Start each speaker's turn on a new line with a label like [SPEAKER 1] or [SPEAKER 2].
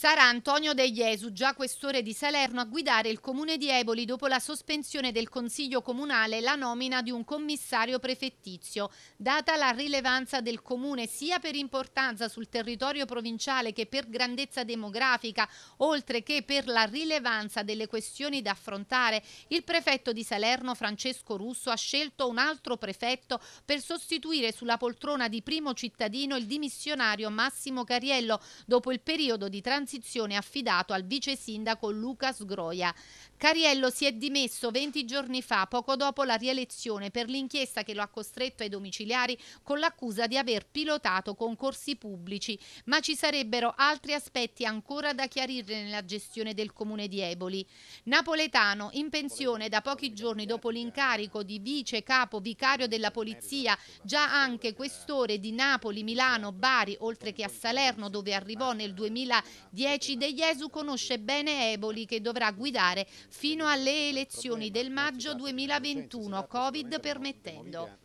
[SPEAKER 1] Sarà Antonio De Jesu, già questore di Salerno, a guidare il comune di Eboli dopo la sospensione del Consiglio Comunale e la nomina di un commissario prefettizio. Data la rilevanza del comune sia per importanza sul territorio provinciale che per grandezza demografica, oltre che per la rilevanza delle questioni da affrontare, il prefetto di Salerno Francesco Russo ha scelto un altro prefetto per sostituire sulla poltrona di primo cittadino il dimissionario Massimo Cariello dopo il periodo di transizione transizione affidato al vice sindaco Luca Sgroia. Cariello si è dimesso 20 giorni fa, poco dopo la rielezione, per l'inchiesta che lo ha costretto ai domiciliari con l'accusa di aver pilotato concorsi pubblici, ma ci sarebbero altri aspetti ancora da chiarire nella gestione del comune di Eboli. Napoletano, in pensione da pochi giorni dopo l'incarico di vice capo vicario della polizia, già anche questore di Napoli, Milano, Bari, oltre che a Salerno, dove arrivò nel 2010, 10 De Jesu conosce bene Eboli che dovrà guidare fino alle elezioni del maggio 2021, Covid permettendo.